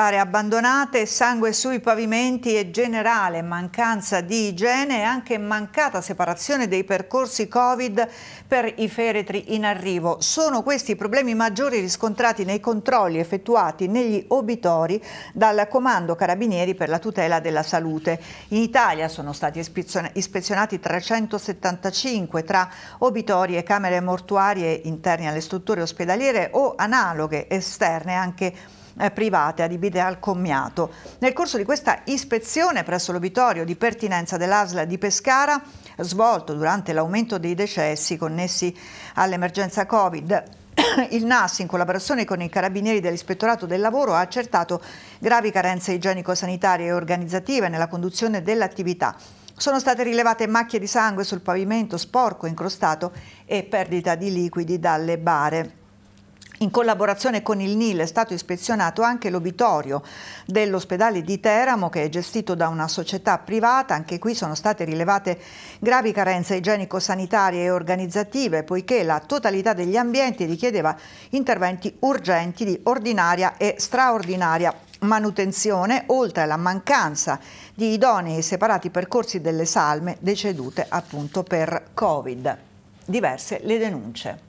bare abbandonate, sangue sui pavimenti e generale mancanza di igiene e anche mancata separazione dei percorsi Covid per i feretri in arrivo. Sono questi i problemi maggiori riscontrati nei controlli effettuati negli obitori dal Comando Carabinieri per la tutela della salute. In Italia sono stati ispezionati 375 tra obitori e camere mortuarie interne alle strutture ospedaliere o analoghe esterne anche eh, private adibite al commiato. Nel corso di questa ispezione presso l'obitorio di pertinenza dell'ASL di Pescara, svolto durante l'aumento dei decessi connessi all'emergenza Covid, il NAS, in collaborazione con i carabinieri dell'Ispettorato del Lavoro, ha accertato gravi carenze igienico-sanitarie e organizzative nella conduzione dell'attività. Sono state rilevate macchie di sangue sul pavimento sporco, incrostato e perdita di liquidi dalle bare. In collaborazione con il NIL è stato ispezionato anche l'obitorio dell'ospedale di Teramo che è gestito da una società privata. Anche qui sono state rilevate gravi carenze igienico-sanitarie e organizzative poiché la totalità degli ambienti richiedeva interventi urgenti di ordinaria e straordinaria manutenzione, oltre alla mancanza di idonei e separati percorsi delle salme decedute appunto per Covid. Diverse le denunce.